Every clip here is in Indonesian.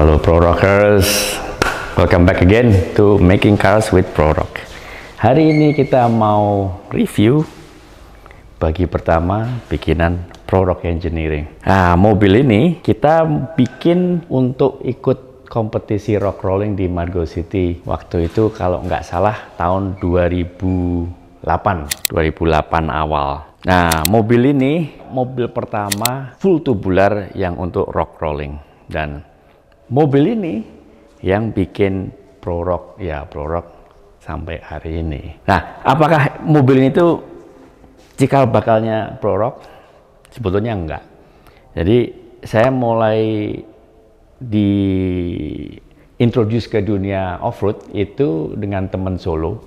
Halo Pro Rockers, welcome back again to Making Cars with Pro Rock. Hari ini kita mau review bagi pertama bikinan Pro Rock Engineering. Nah, mobil ini kita bikin untuk ikut kompetisi rock rolling di Margo City. Waktu itu kalau nggak salah tahun 2008, 2008 awal. Nah, mobil ini mobil pertama full tubular yang untuk rock rolling dan mobil ini yang bikin prorok ya prorok sampai hari ini. Nah, apakah mobil ini tuh cikal bakalnya prorok? Sebetulnya enggak. Jadi saya mulai di introduce ke dunia off-road itu dengan teman Solo.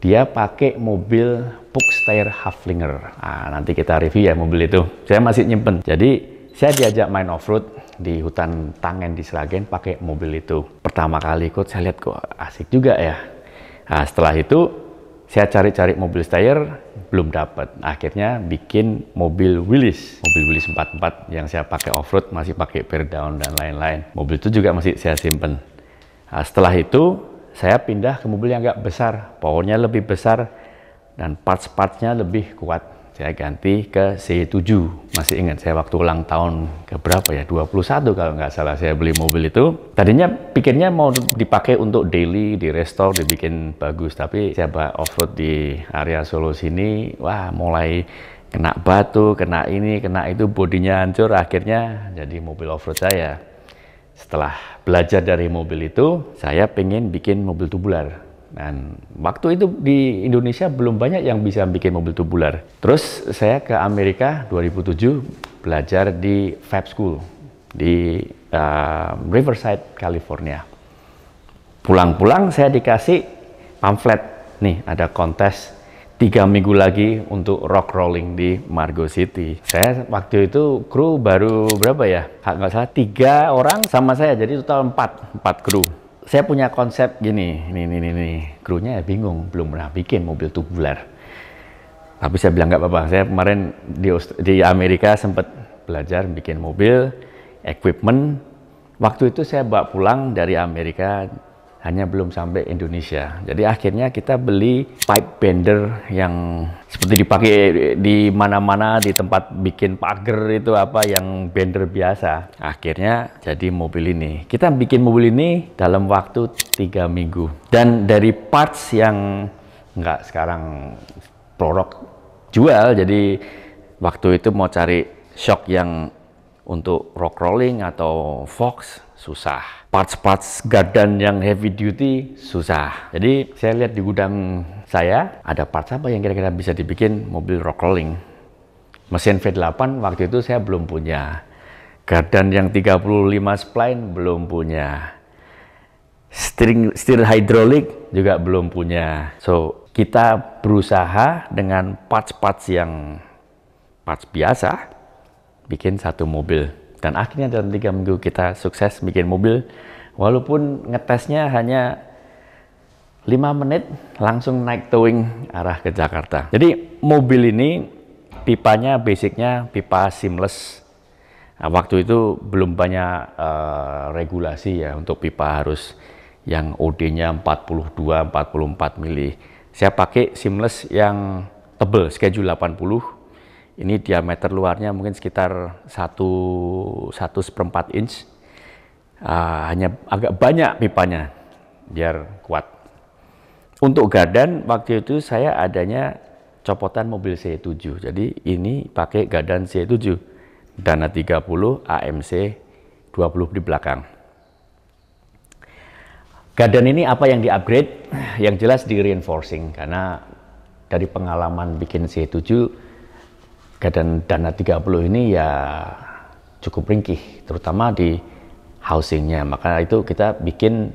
Dia pakai mobil Pucksteyr Haflinger. Nah, nanti kita review ya mobil itu. Saya masih nyimpen. Jadi saya diajak main off-road di hutan Tangen di Sragen pakai mobil itu. Pertama kali ikut saya lihat kok asik juga ya. Nah, setelah itu saya cari-cari mobil stayer belum dapat. Akhirnya bikin mobil Willys, mobil Willys 44 yang saya pakai off-road masih pakai pair dan lain-lain. Mobil itu juga masih saya simpen. Nah, setelah itu saya pindah ke mobil yang agak besar, powernya lebih besar dan parts-partsnya lebih kuat saya ganti ke C7 masih ingat saya waktu ulang tahun ke berapa ya 21 kalau nggak salah saya beli mobil itu tadinya pikirnya mau dipakai untuk daily di restore dibikin bagus tapi saya coba offroad di area Solo sini wah mulai kena batu kena ini kena itu bodinya hancur akhirnya jadi mobil offroad saya setelah belajar dari mobil itu saya pengen bikin mobil tubular dan waktu itu di Indonesia belum banyak yang bisa bikin mobil tubular. Terus saya ke Amerika 2007 belajar di Fab School di uh, Riverside, California. Pulang-pulang saya dikasih pamflet nih ada kontes tiga minggu lagi untuk rock rolling di Margo City. Saya waktu itu kru baru berapa ya? Nggak salah tiga orang sama saya jadi total empat empat kru saya punya konsep gini, ini ini ini, krunya ya bingung, belum pernah bikin mobil tubular. Tapi saya bilang nggak apa-apa. Saya kemarin di di Amerika sempat belajar bikin mobil, equipment. Waktu itu saya bawa pulang dari Amerika hanya belum sampai Indonesia. Jadi akhirnya kita beli pipe bender yang seperti dipakai di mana-mana di tempat bikin pagar itu apa yang bender biasa. Akhirnya jadi mobil ini. Kita bikin mobil ini dalam waktu tiga minggu. Dan dari parts yang nggak sekarang prorok jual, jadi waktu itu mau cari shock yang untuk rock rolling atau fox susah parts-parts gardan yang heavy duty susah. Jadi saya lihat di gudang saya ada parts apa yang kira-kira bisa dibikin mobil rock rolling. Mesin V8 waktu itu saya belum punya. Gardan yang 35 spline belum punya. Steering, steer hydraulic juga belum punya. So, kita berusaha dengan parts-parts yang parts biasa bikin satu mobil. Dan akhirnya dalam tiga minggu kita sukses bikin mobil, walaupun ngetesnya hanya lima menit langsung naik towing arah ke Jakarta. Jadi mobil ini pipanya basicnya pipa seamless. Nah, waktu itu belum banyak uh, regulasi ya untuk pipa harus yang OD-nya 42 44 mili. Saya pakai seamless yang tebel schedule 80 ini diameter luarnya mungkin sekitar satu satu seperempat inch. Uh, hanya agak banyak pipanya biar kuat. Untuk gadan waktu itu saya adanya copotan mobil C7. Jadi ini pakai gadan C7 Dana 30 AMC 20 di belakang. Garden ini apa yang di-upgrade? Yang jelas di reinforcing karena dari pengalaman bikin C7 keadaan dana 30 ini ya cukup ringkih, terutama di housingnya. Maka itu kita bikin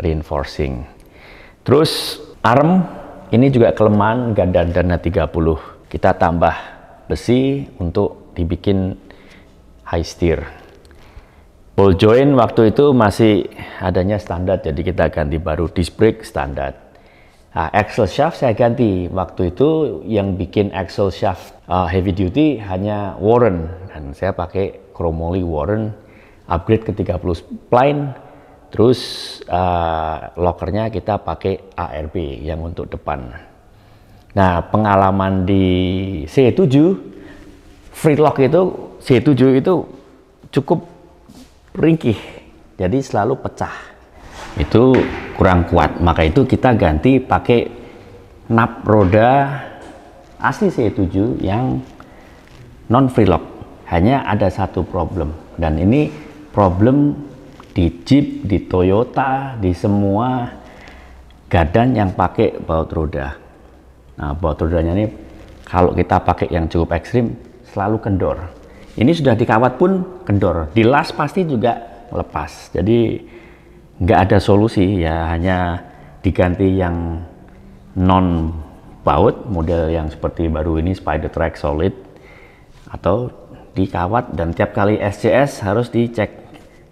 reinforcing. Terus arm ini juga kelemahan ganda dana 30. Kita tambah besi untuk dibikin high steer. Ball joint waktu itu masih adanya standar, jadi kita ganti baru disc brake standar. Nah, axle shaft saya ganti. Waktu itu yang bikin axle shaft uh, ah, heavy duty hanya Warren dan saya pakai chromoly Warren upgrade ke 30 spline. Terus uh, lockernya kita pakai ARB yang untuk depan. Nah, pengalaman di C7 free lock itu C7 itu cukup ringkih. Jadi selalu pecah. Itu kurang kuat maka itu kita ganti pakai nap roda asli C7 yang non lock hanya ada satu problem dan ini problem di Jeep, di Toyota, di semua gadan yang pakai baut roda nah baut rodanya ini kalau kita pakai yang cukup ekstrim selalu kendor ini sudah dikawat pun kendor di pasti juga lepas jadi nggak ada solusi ya hanya diganti yang non baut model yang seperti baru ini spider track solid atau dikawat dan tiap kali SCS harus dicek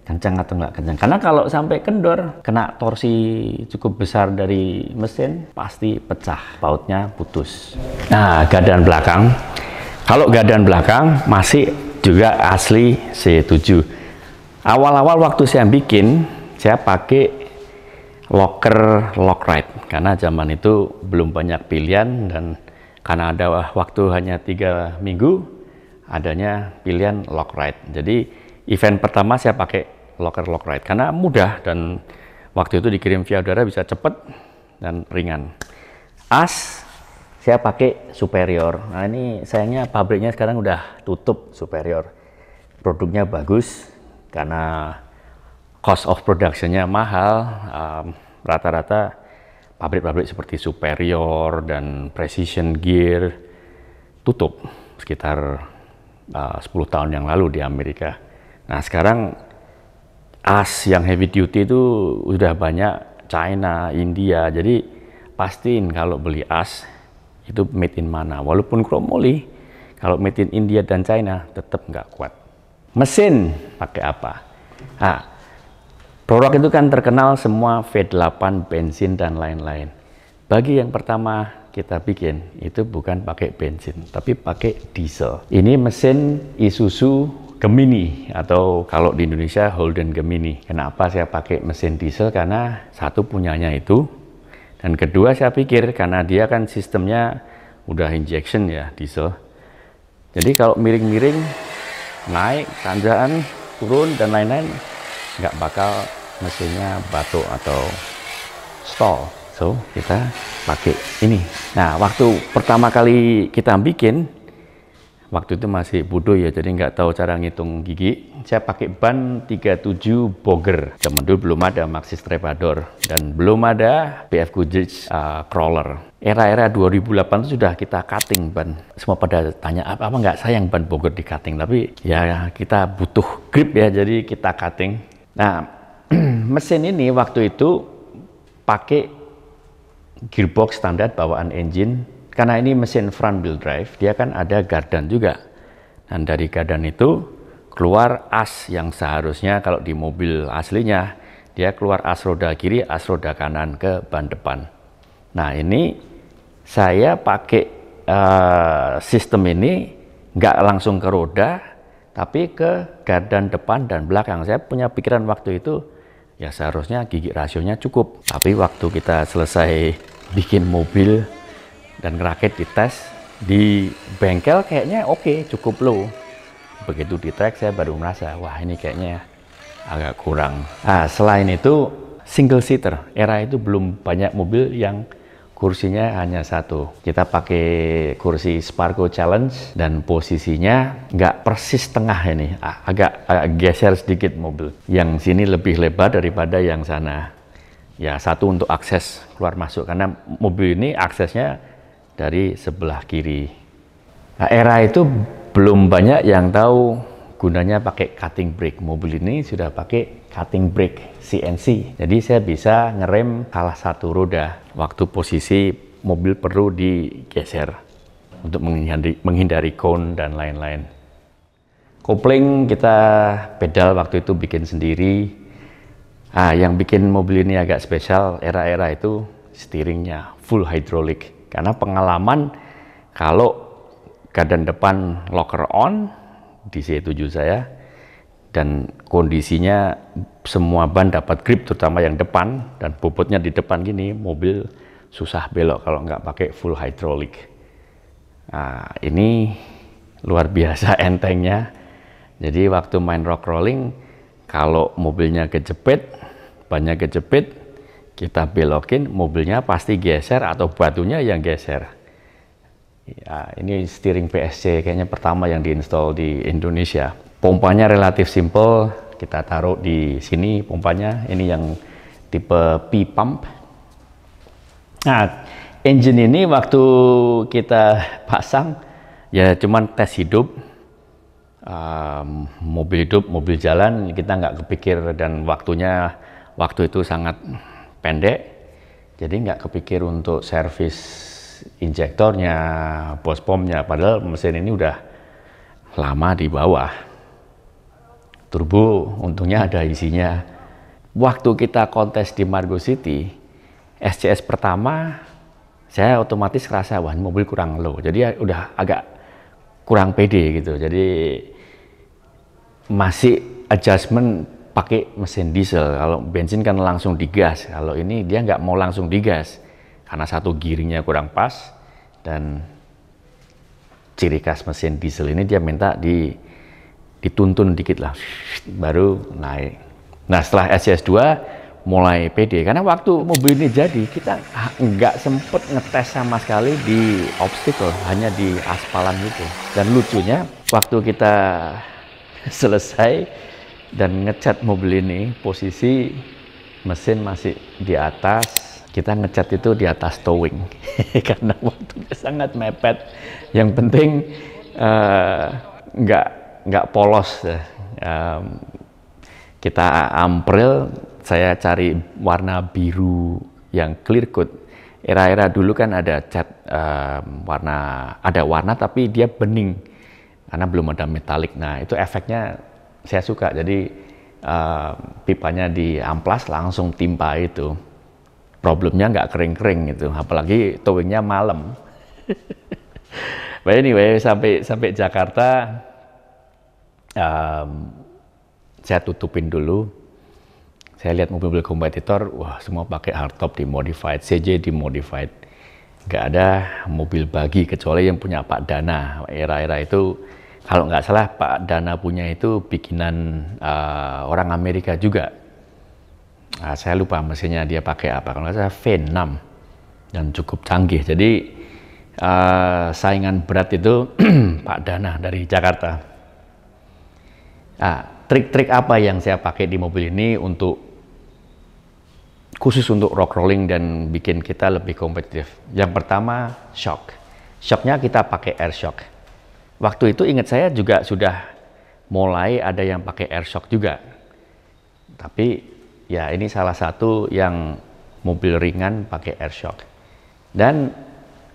kencang atau nggak kencang karena kalau sampai kendor kena torsi cukup besar dari mesin pasti pecah bautnya putus nah gadan belakang kalau gadan belakang masih juga asli C7 awal-awal waktu saya bikin saya pakai locker lock right karena zaman itu belum banyak pilihan dan karena ada waktu hanya tiga minggu adanya pilihan lock right jadi event pertama saya pakai locker lock right karena mudah dan waktu itu dikirim via udara bisa cepat dan ringan as saya pakai superior nah ini sayangnya pabriknya sekarang udah tutup superior produknya bagus karena cost of productionnya mahal, um, rata-rata um, pabrik-pabrik seperti Superior dan Precision Gear tutup sekitar uh, 10 tahun yang lalu di Amerika. Nah sekarang as yang heavy duty itu sudah banyak China, India, jadi pastiin kalau beli as itu made in mana. Walaupun kromoli, kalau made in India dan China tetap nggak kuat. Mesin pakai apa? Nah, Prolog itu kan terkenal semua V8, bensin, dan lain-lain. Bagi yang pertama kita bikin, itu bukan pakai bensin, tapi pakai diesel. Ini mesin Isuzu Gemini atau kalau di Indonesia Holden Gemini. Kenapa saya pakai mesin diesel? Karena satu punyanya itu dan kedua saya pikir karena dia kan sistemnya udah injection ya diesel. Jadi kalau miring-miring naik, tanjakan, turun dan lain-lain nggak bakal mesinnya batuk atau stall so kita pakai ini nah waktu pertama kali kita bikin waktu itu masih bodoh ya jadi nggak tahu cara ngitung gigi saya pakai ban 37 Boger zaman dulu belum ada Maxis Trepador dan belum ada BF Goodrich uh, Crawler era-era 2008 itu sudah kita cutting ban semua pada tanya apa apa nggak sayang ban boger di cutting tapi ya kita butuh grip ya jadi kita cutting Nah, mesin ini waktu itu pakai gearbox standar bawaan engine karena ini mesin front wheel drive, dia kan ada gardan juga. Dan dari gardan itu keluar as yang seharusnya kalau di mobil aslinya dia keluar as roda kiri, as roda kanan ke ban depan. Nah, ini saya pakai uh, sistem ini nggak langsung ke roda, tapi ke gardan depan dan belakang. Saya punya pikiran waktu itu, ya seharusnya gigi rasionya cukup. Tapi waktu kita selesai bikin mobil dan ngerakit di tes, di bengkel kayaknya oke, okay, cukup low. Begitu di track saya baru merasa, wah ini kayaknya agak kurang. Nah, selain itu, single seater. Era itu belum banyak mobil yang kursinya hanya satu. Kita pakai kursi Spargo Challenge dan posisinya nggak persis tengah ini, agak, agak geser sedikit mobil. Yang sini lebih lebar daripada yang sana. Ya satu untuk akses keluar masuk karena mobil ini aksesnya dari sebelah kiri. Nah, era itu belum banyak yang tahu gunanya pakai cutting brake. Mobil ini sudah pakai cutting brake CNC. Jadi saya bisa ngerem salah satu roda waktu posisi mobil perlu digeser untuk menghindari, menghindari cone dan lain-lain. Kopling kita pedal waktu itu bikin sendiri. Ah, yang bikin mobil ini agak spesial era-era itu steeringnya full hydraulic karena pengalaman kalau keadaan depan locker on di C7 saya dan kondisinya semua ban dapat grip terutama yang depan dan bobotnya di depan gini mobil susah belok kalau nggak pakai full hydraulic nah, ini luar biasa entengnya jadi waktu main rock rolling kalau mobilnya kejepit banyak kejepit kita belokin mobilnya pasti geser atau batunya yang geser ya, ini steering PSC kayaknya pertama yang diinstal di Indonesia Pompanya relatif simple, kita taruh di sini pompanya. Ini yang tipe P pump. Nah, engine ini waktu kita pasang ya cuman tes hidup. Um, mobil hidup, mobil jalan kita nggak kepikir dan waktunya waktu itu sangat pendek. Jadi nggak kepikir untuk servis injektornya, bos pomnya, padahal mesin ini udah lama di bawah turbo untungnya ada isinya waktu kita kontes di Margo City SCS pertama saya otomatis kerasa wah mobil kurang low jadi ya udah agak kurang pede gitu jadi masih adjustment pakai mesin diesel kalau bensin kan langsung digas kalau ini dia nggak mau langsung digas karena satu giringnya kurang pas dan ciri khas mesin diesel ini dia minta di dituntun dikit lah baru naik nah setelah SCS 2 mulai PD karena waktu mobil ini jadi kita nggak sempet ngetes sama sekali di obstacle hanya di aspalan gitu dan lucunya waktu kita selesai dan ngecat mobil ini posisi mesin masih di atas kita ngecat itu di atas towing karena waktunya sangat mepet yang penting eh, nggak uh, nggak polos ya. um, kita ampril saya cari warna biru yang clear coat era-era dulu kan ada cat um, warna ada warna tapi dia bening karena belum ada metalik nah itu efeknya saya suka jadi uh, pipanya di amplas langsung timpa itu problemnya nggak kering-kering gitu apalagi towingnya malam but anyway sampai sampai Jakarta um, saya tutupin dulu. Saya lihat mobil-mobil kompetitor, wah semua pakai hardtop di modified, CJ di modified. Nggak ada mobil bagi kecuali yang punya Pak Dana. Era-era itu kalau nggak salah Pak Dana punya itu bikinan uh, orang Amerika juga. Nah, saya lupa mesinnya dia pakai apa. Kalau nggak salah V6 dan cukup canggih. Jadi uh, saingan berat itu Pak Dana dari Jakarta Nah, trik-trik apa yang saya pakai di mobil ini untuk khusus untuk rock rolling dan bikin kita lebih kompetitif. Yang pertama, shock. Shocknya kita pakai air shock. Waktu itu ingat saya juga sudah mulai ada yang pakai air shock juga. Tapi ya ini salah satu yang mobil ringan pakai air shock. Dan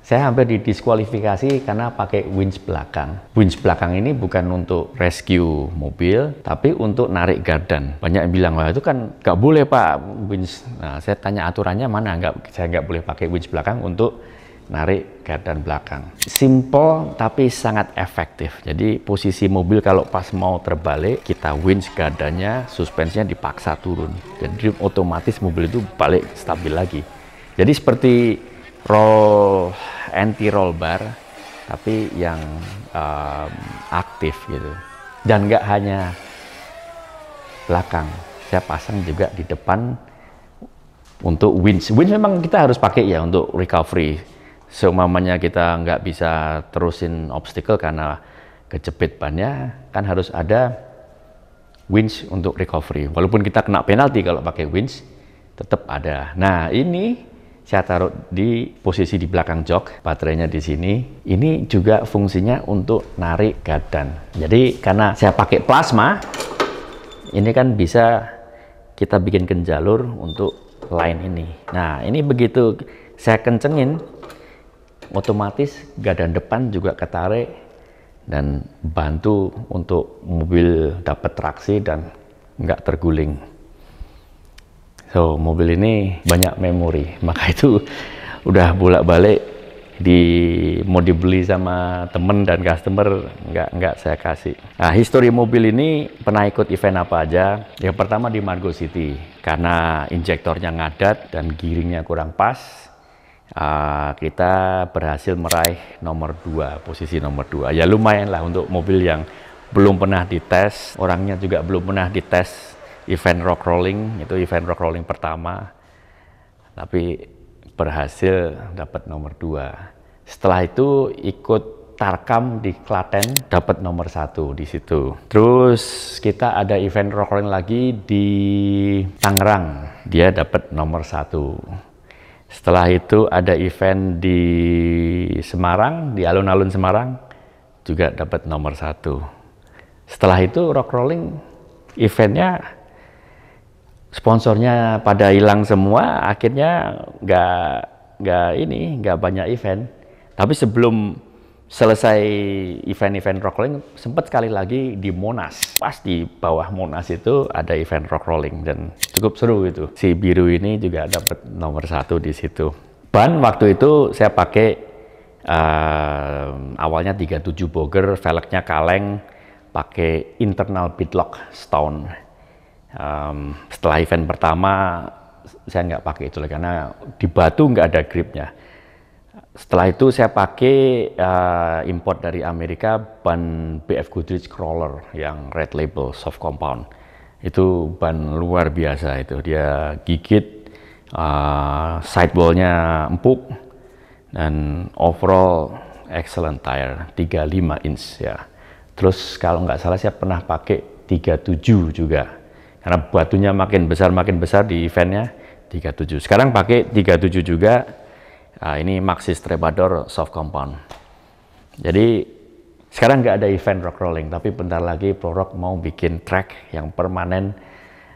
saya hampir didiskualifikasi karena pakai winch belakang. Winch belakang ini bukan untuk rescue mobil, tapi untuk narik gardan. Banyak yang bilang, wah itu kan nggak boleh pak winch. Nah, saya tanya aturannya mana, nggak, saya nggak boleh pakai winch belakang untuk narik gardan belakang. Simple tapi sangat efektif. Jadi posisi mobil kalau pas mau terbalik, kita winch gardannya, suspensinya dipaksa turun. Jadi otomatis mobil itu balik stabil lagi. Jadi seperti roll anti roll bar tapi yang um, aktif gitu dan nggak hanya belakang saya pasang juga di depan untuk winch winch memang kita harus pakai ya untuk recovery seumamanya kita nggak bisa terusin obstacle karena kejepit bannya kan harus ada winch untuk recovery walaupun kita kena penalti kalau pakai winch tetap ada nah ini saya taruh di posisi di belakang jok, baterainya di sini. Ini juga fungsinya untuk narik gadan. Jadi karena saya pakai plasma, ini kan bisa kita bikin jalur untuk line ini. Nah, ini begitu saya kencengin, otomatis gadan depan juga ketarik dan bantu untuk mobil dapat traksi dan nggak terguling. So mobil ini banyak memori, maka itu udah bolak-balik di mau dibeli sama temen dan customer nggak nggak saya kasih. Nah, histori mobil ini pernah ikut event apa aja? Yang pertama di Margo City karena injektornya ngadat dan giringnya kurang pas. Uh, kita berhasil meraih nomor dua, posisi nomor dua. Ya lumayan lah untuk mobil yang belum pernah dites, orangnya juga belum pernah dites event rock rolling itu event rock rolling pertama tapi berhasil dapat nomor dua setelah itu ikut Tarkam di Klaten dapat nomor satu di situ. Terus kita ada event rock rolling lagi di Tangerang, dia dapat nomor satu. Setelah itu ada event di Semarang, di alun-alun Semarang juga dapat nomor satu. Setelah itu rock rolling eventnya sponsornya pada hilang semua akhirnya nggak nggak ini nggak banyak event tapi sebelum selesai event-event rock rolling sempat sekali lagi di Monas pas di bawah Monas itu ada event rock rolling dan cukup seru itu. si biru ini juga dapat nomor satu di situ ban waktu itu saya pakai uh, awalnya 37 boger velgnya kaleng pakai internal pitlock stone um, setelah event pertama saya nggak pakai itu lagi karena di batu nggak ada gripnya. Setelah itu saya pakai uh, import dari Amerika ban BF Goodrich Crawler yang red label soft compound. Itu ban luar biasa itu. Dia gigit, uh, sidewallnya empuk, dan overall excellent tire 35 inch ya. Terus kalau nggak salah saya pernah pakai 37 juga karena batunya makin besar makin besar di eventnya 37 sekarang pakai 37 juga nah, ini Maxis Trebador soft compound jadi sekarang nggak ada event rock rolling tapi bentar lagi Pro Rock mau bikin track yang permanen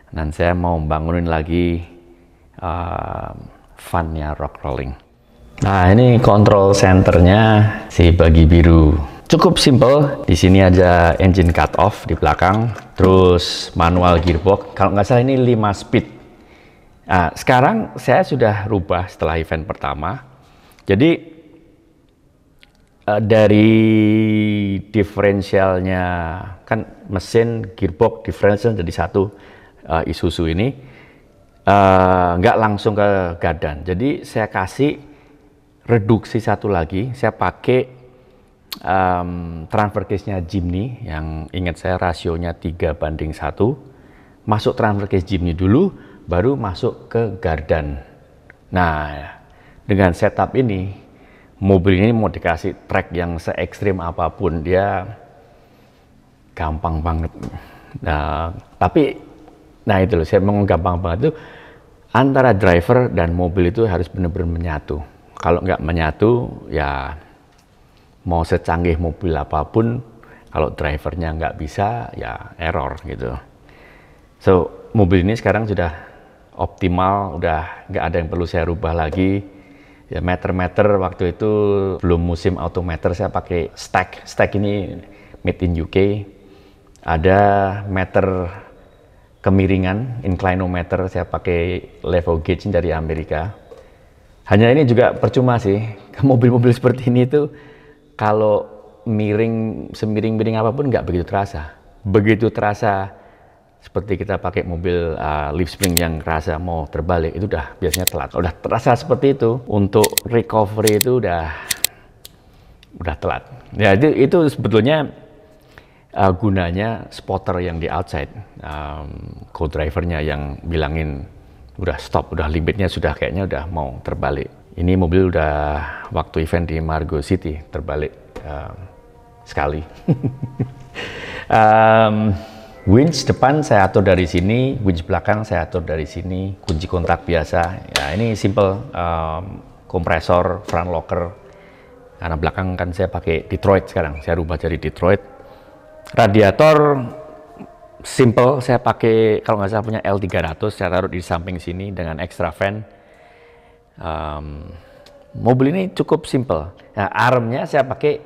dan saya mau bangunin lagi uh, funnya rock rolling nah ini kontrol centernya si bagi biru cukup simple di sini aja engine cut off di belakang terus manual gearbox kalau nggak salah ini 5 speed nah, sekarang saya sudah rubah setelah event pertama jadi eh, dari diferensialnya kan mesin gearbox differential jadi satu uh, Isuzu ini eh, nggak uh, langsung ke gadan jadi saya kasih reduksi satu lagi saya pakai um, transfer case-nya Jimny yang ingat saya rasionya 3 banding 1. Masuk transfer case Jimny dulu, baru masuk ke garden. Nah, dengan setup ini, mobil ini mau dikasih track yang se ekstrim apapun, dia gampang banget. Nah, tapi, nah itu loh, saya mau gampang banget itu, antara driver dan mobil itu harus benar-benar menyatu. Kalau nggak menyatu, ya mau secanggih mobil apapun kalau drivernya nggak bisa ya error gitu so mobil ini sekarang sudah optimal udah nggak ada yang perlu saya rubah lagi ya meter-meter waktu itu belum musim autometer saya pakai stack stack ini made in UK ada meter kemiringan inclinometer saya pakai level gauge dari Amerika hanya ini juga percuma sih mobil-mobil seperti ini tuh kalau miring semiring-miring apapun nggak begitu terasa. Begitu terasa seperti kita pakai mobil uh, lift spring yang rasa mau terbalik itu udah biasanya telat. Udah terasa seperti itu untuk recovery itu udah udah telat. Ya itu, itu sebetulnya uh, gunanya spotter yang di outside, um, co-drivernya yang bilangin udah stop, udah limitnya sudah kayaknya udah mau terbalik ini mobil udah waktu event di Margo City terbalik um, sekali. um, winch depan saya atur dari sini, winch belakang saya atur dari sini, kunci kontak biasa. Ya ini simple um, kompresor, front locker. Karena belakang kan saya pakai Detroit sekarang, saya rubah jadi Detroit. Radiator simple, saya pakai kalau nggak salah punya L300, saya taruh di samping sini dengan extra fan um, mobil ini cukup simple. Nah, armnya saya pakai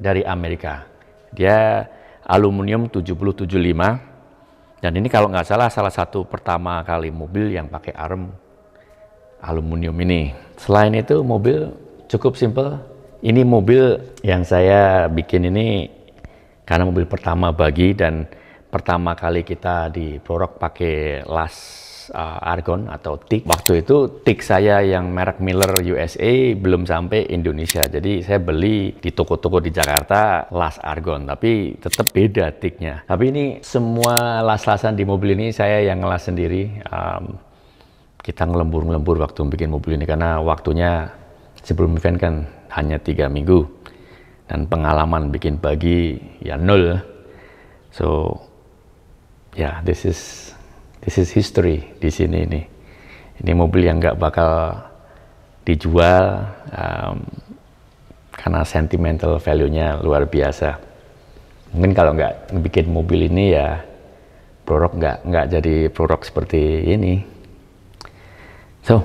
dari Amerika. Dia aluminium 775 dan ini kalau nggak salah salah satu pertama kali mobil yang pakai arm aluminium ini. Selain itu mobil cukup simple. Ini mobil yang saya bikin ini karena mobil pertama bagi dan pertama kali kita di Prorok pakai las uh, argon atau tik. Waktu itu tik saya yang merek Miller USA belum sampai Indonesia. Jadi saya beli di toko-toko di Jakarta las argon, tapi tetap beda tiknya. Tapi ini semua las-lasan di mobil ini saya yang ngelas sendiri. Um, kita ngelembur-ngelembur waktu bikin mobil ini karena waktunya sebelum event kan hanya tiga minggu dan pengalaman bikin bagi ya nol. So yeah, this is This is history di sini ini. Ini mobil yang nggak bakal dijual um, karena sentimental value-nya luar biasa. Mungkin kalau nggak bikin mobil ini ya produk nggak nggak jadi produk seperti ini. So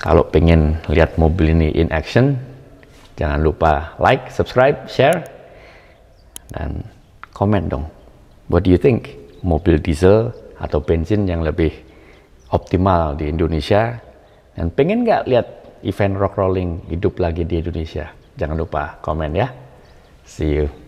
kalau pengen lihat mobil ini in action, jangan lupa like, subscribe, share, dan komen dong. What do you think? Mobil diesel atau bensin yang lebih optimal di Indonesia. Dan pengen nggak lihat event rock rolling hidup lagi di Indonesia? Jangan lupa komen ya. See you.